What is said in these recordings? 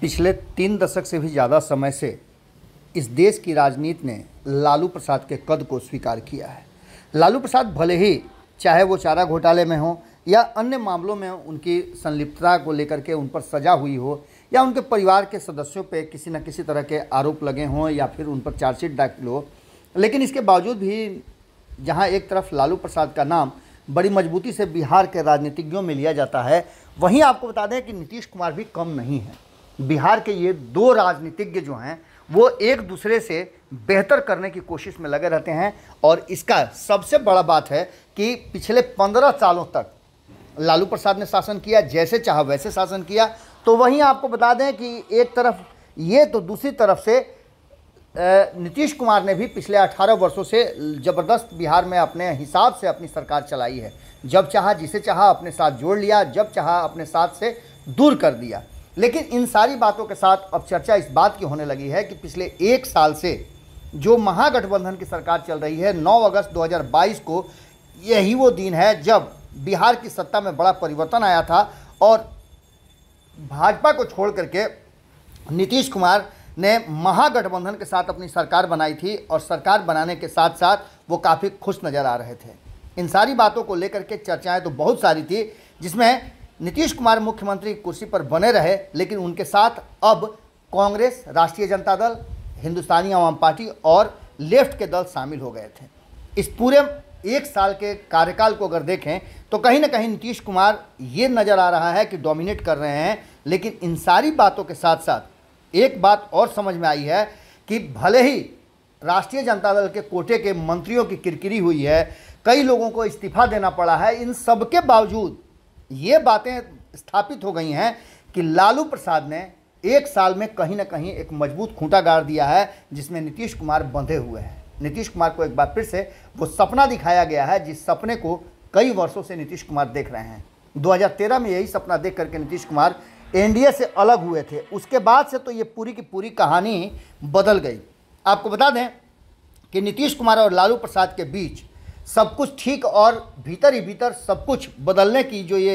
पिछले तीन दशक से भी ज़्यादा समय से इस देश की राजनीति ने लालू प्रसाद के कद को स्वीकार किया है लालू प्रसाद भले ही चाहे वो चारा घोटाले में हो या अन्य मामलों में उनकी संलिप्तता को लेकर के उन पर सजा हुई हो या उनके परिवार के सदस्यों पे किसी न किसी तरह के आरोप लगे हों या फिर उन पर चार्जशीट दाखिल हो लेकिन इसके बावजूद भी जहाँ एक तरफ लालू प्रसाद का नाम बड़ी मजबूती से बिहार के राजनीतिज्ञों में लिया जाता है वहीं आपको बता दें कि नीतीश कुमार भी कम नहीं है बिहार के ये दो राजनीतिज्ञ जो हैं वो एक दूसरे से बेहतर करने की कोशिश में लगे रहते हैं और इसका सबसे बड़ा बात है कि पिछले पंद्रह सालों तक लालू प्रसाद ने शासन किया जैसे चाह वैसे शासन किया तो वहीं आपको बता दें कि एक तरफ ये तो दूसरी तरफ से नीतीश कुमार ने भी पिछले 18 वर्षों से ज़बरदस्त बिहार में अपने हिसाब से अपनी सरकार चलाई है जब चाहा जिसे चाहा अपने साथ जोड़ लिया जब चाहा अपने साथ से दूर कर दिया लेकिन इन सारी बातों के साथ अब चर्चा इस बात की होने लगी है कि पिछले एक साल से जो महागठबंधन की सरकार चल रही है 9 अगस्त 2022 को यही वो दिन है जब बिहार की सत्ता में बड़ा परिवर्तन आया था और भाजपा को छोड़ करके नीतीश कुमार ने महागठबंधन के साथ अपनी सरकार बनाई थी और सरकार बनाने के साथ साथ वो काफ़ी खुश नज़र आ रहे थे इन सारी बातों को लेकर के चर्चाएं तो बहुत सारी थी जिसमें नीतीश कुमार मुख्यमंत्री की कुर्सी पर बने रहे लेकिन उनके साथ अब कांग्रेस राष्ट्रीय जनता दल हिंदुस्तानी आवाम पार्टी और लेफ्ट के दल शामिल हो गए थे इस पूरे एक साल के कार्यकाल को अगर देखें तो कहीं ना कहीं नीतीश कुमार ये नज़र आ रहा है कि डोमिनेट कर रहे हैं लेकिन इन सारी बातों के साथ साथ एक बात और समझ में आई है कि भले ही राष्ट्रीय जनता दल के कोटे के मंत्रियों की किरकिरी हुई है कई लोगों को इस्तीफा देना पड़ा है इन सबके बावजूद ये बातें स्थापित हो गई हैं कि लालू प्रसाद ने एक साल में कहीं ना कहीं एक मजबूत खूंटा गाड़ दिया है जिसमें नीतीश कुमार बंधे हुए हैं नीतीश कुमार को एक बार फिर से वो सपना दिखाया गया है जिस सपने को कई वर्षों से नीतीश कुमार देख रहे हैं 2013 में यही सपना देख करके नीतीश कुमार एनडीए से अलग हुए थे उसके बाद से तो ये पूरी की पूरी कहानी बदल गई आपको बता दें कि नीतीश कुमार और लालू प्रसाद के बीच सब कुछ ठीक और भीतर ही भीतर सब कुछ बदलने की जो ये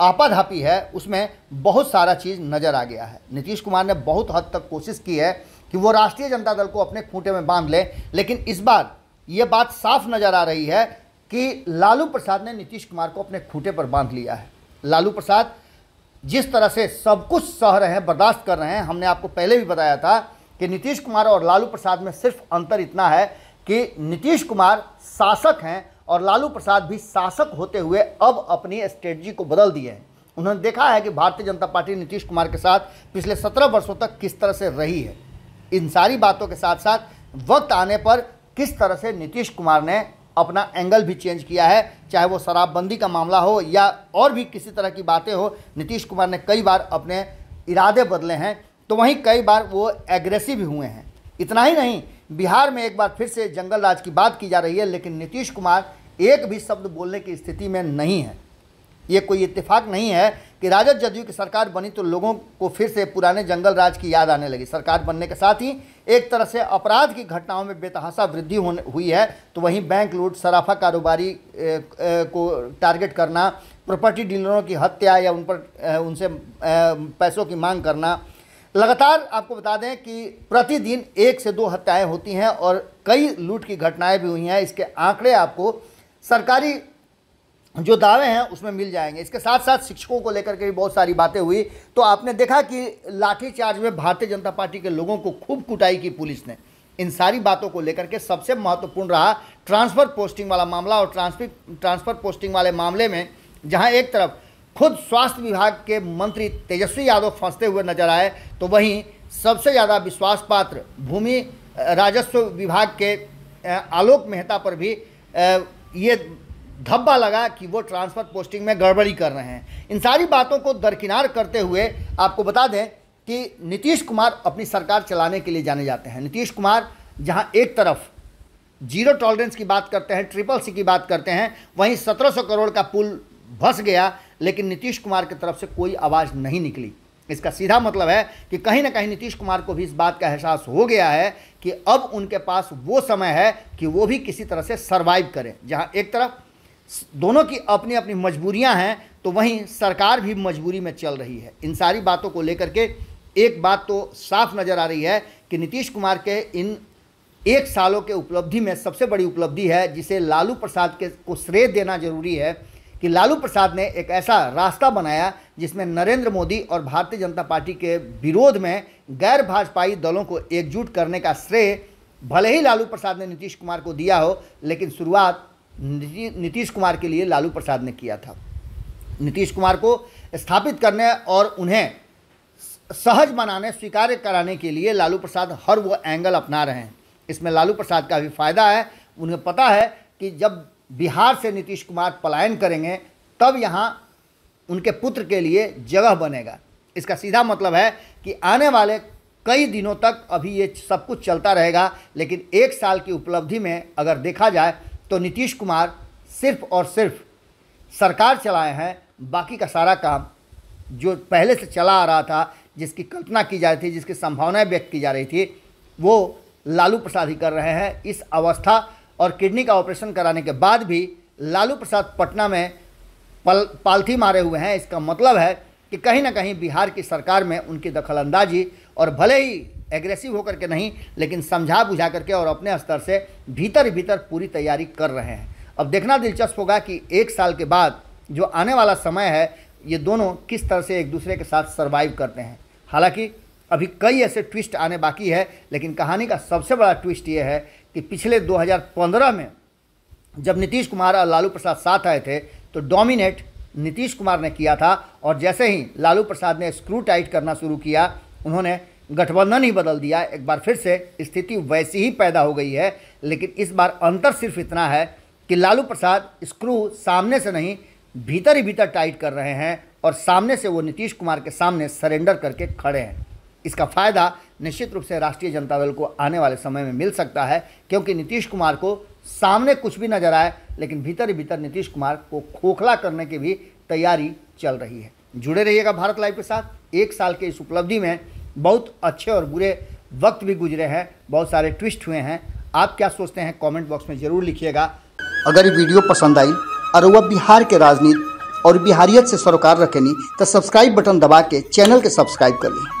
आपाधापी है उसमें बहुत सारा चीज़ नज़र आ गया है नीतीश कुमार ने बहुत हद तक कोशिश की है कि वो राष्ट्रीय जनता दल को अपने खूंटे में बांध लें लेकिन इस बार ये बात साफ नज़र आ रही है कि लालू प्रसाद ने नीतीश कुमार को अपने खूंटे पर बांध लिया है लालू प्रसाद जिस तरह से सब कुछ सह रहे हैं बर्दाश्त कर रहे हैं हमने आपको पहले भी बताया था कि नीतीश कुमार और लालू प्रसाद में सिर्फ अंतर इतना है कि नीतीश कुमार शासक हैं और लालू प्रसाद भी शासक होते हुए अब अपनी स्ट्रेटजी को बदल दिए हैं उन्होंने देखा है कि भारतीय जनता पार्टी नीतीश कुमार के साथ पिछले सत्रह वर्षों तक किस तरह से रही है इन सारी बातों के साथ साथ वक्त आने पर किस तरह से नीतीश कुमार ने अपना एंगल भी चेंज किया है चाहे वो शराबबंदी का मामला हो या और भी किसी तरह की बातें हो नीतीश कुमार ने कई बार अपने इरादे बदले हैं तो वहीं कई बार वो एग्रेसिव हुए हैं इतना ही नहीं बिहार में एक बार फिर से जंगल राज की बात की जा रही है लेकिन नीतीश कुमार एक भी शब्द बोलने की स्थिति में नहीं है ये कोई इत्तेफाक नहीं है कि राजद जदयू की सरकार बनी तो लोगों को फिर से पुराने जंगल राज की याद आने लगी सरकार बनने के साथ ही एक तरह से अपराध की घटनाओं में बेतहासा वृद्धि हुई है तो वहीं बैंक लूट सराफा कारोबारी को टारगेट करना प्रॉपर्टी डीलरों की हत्या या उन पर उनसे पैसों की मांग करना लगातार आपको बता दें कि प्रतिदिन एक से दो हत्याएं होती हैं और कई लूट की घटनाएं भी हुई हैं इसके आंकड़े आपको सरकारी जो दावे हैं उसमें मिल जाएंगे इसके साथ साथ शिक्षकों को लेकर के भी बहुत सारी बातें हुई तो आपने देखा कि लाठीचार्ज में भारतीय जनता पार्टी के लोगों को खूब कुटाई की पुलिस ने इन सारी बातों को लेकर के सबसे महत्वपूर्ण रहा ट्रांसफ़र पोस्टिंग वाला मामला और ट्रांसफर ट्रांसफ़र पोस्टिंग वाले मामले में जहाँ एक तरफ खुद स्वास्थ्य विभाग के मंत्री तेजस्वी यादव फंसते हुए नजर आए तो वहीं सबसे ज़्यादा विश्वास पात्र भूमि राजस्व विभाग के आलोक मेहता पर भी ये धब्बा लगा कि वो ट्रांसफ़र पोस्टिंग में गड़बड़ी कर रहे हैं इन सारी बातों को दरकिनार करते हुए आपको बता दें कि नीतीश कुमार अपनी सरकार चलाने के लिए जाने जाते हैं नीतीश कुमार जहां एक तरफ जीरो टॉलरेंस की बात करते हैं ट्रिपल सी की बात करते हैं वहीं 1700 करोड़ का पुल भस गया लेकिन नीतीश कुमार की तरफ से कोई आवाज़ नहीं निकली इसका सीधा मतलब है कि कहीं ना कहीं नीतीश कुमार को भी इस बात का एहसास हो गया है कि अब उनके पास वो समय है कि वो भी किसी तरह से सर्वाइव करें जहाँ एक तरफ दोनों की अपनी अपनी मजबूरियां हैं तो वहीं सरकार भी मजबूरी में चल रही है इन सारी बातों को लेकर के एक बात तो साफ नज़र आ रही है कि नीतीश कुमार के इन एक सालों के उपलब्धि में सबसे बड़ी उपलब्धि है जिसे लालू प्रसाद के को श्रेय देना जरूरी है कि लालू प्रसाद ने एक ऐसा रास्ता बनाया जिसमें नरेंद्र मोदी और भारतीय जनता पार्टी के विरोध में गैर भाजपाई दलों को एकजुट करने का श्रेय भले ही लालू प्रसाद ने नीतीश कुमार को दिया हो लेकिन शुरुआत नीतीश कुमार के लिए लालू प्रसाद ने किया था नीतीश कुमार को स्थापित करने और उन्हें सहज बनाने स्वीकार्य कराने के लिए लालू प्रसाद हर वो एंगल अपना रहे हैं इसमें लालू प्रसाद का भी फायदा है उन्हें पता है कि जब बिहार से नीतीश कुमार पलायन करेंगे तब यहाँ उनके पुत्र के लिए जगह बनेगा इसका सीधा मतलब है कि आने वाले कई दिनों तक अभी ये सब कुछ चलता रहेगा लेकिन एक साल की उपलब्धि में अगर देखा जाए तो नीतीश कुमार सिर्फ और सिर्फ सरकार चलाए हैं बाकी का सारा काम जो पहले से चला आ रहा था जिसकी कल्पना की जा रही थी जिसकी संभावनाएं व्यक्त की जा रही थी वो लालू प्रसाद ही कर रहे हैं इस अवस्था और किडनी का ऑपरेशन कराने के बाद भी लालू प्रसाद पटना में पल पालथी मारे हुए हैं इसका मतलब है कि कहीं ना कहीं बिहार की सरकार में उनकी दखलंदाजी और भले ही एग्रेसिव होकर के नहीं लेकिन समझा बुझा करके और अपने स्तर से भीतर भीतर पूरी तैयारी कर रहे हैं अब देखना दिलचस्प होगा कि एक साल के बाद जो आने वाला समय है ये दोनों किस तरह से एक दूसरे के साथ सर्वाइव करते हैं हालांकि अभी कई ऐसे ट्विस्ट आने बाकी है लेकिन कहानी का सबसे बड़ा ट्विस्ट ये है कि पिछले 2015 में जब नीतीश कुमार और लालू प्रसाद साथ आए थे तो डोमिनेट नीतीश कुमार ने किया था और जैसे ही लालू प्रसाद ने स्क्रू टाइट करना शुरू किया उन्होंने गठबंधन ही बदल दिया एक बार फिर से स्थिति वैसी ही पैदा हो गई है लेकिन इस बार अंतर सिर्फ इतना है कि लालू प्रसाद स्क्रू सामने से नहीं भीतर ही भीतर टाइट कर रहे हैं और सामने से वो नीतीश कुमार के सामने सरेंडर करके खड़े हैं इसका फायदा निश्चित रूप से राष्ट्रीय जनता दल को आने वाले समय में मिल सकता है क्योंकि नीतीश कुमार को सामने कुछ भी नजर आए लेकिन भीतर ही भीतर नीतीश कुमार को खोखला करने की भी तैयारी चल रही है जुड़े रहिएगा भारत लाइव के साथ एक साल के इस उपलब्धि में बहुत अच्छे और बुरे वक्त भी गुजरे हैं बहुत सारे ट्विस्ट हुए हैं आप क्या सोचते हैं कमेंट बॉक्स में ज़रूर लिखिएगा अगर ये वीडियो पसंद आई और वह बिहार के राजनीति और बिहारियत से सरोकार रखेनी तो सब्सक्राइब बटन दबा के चैनल के सब्सक्राइब कर लें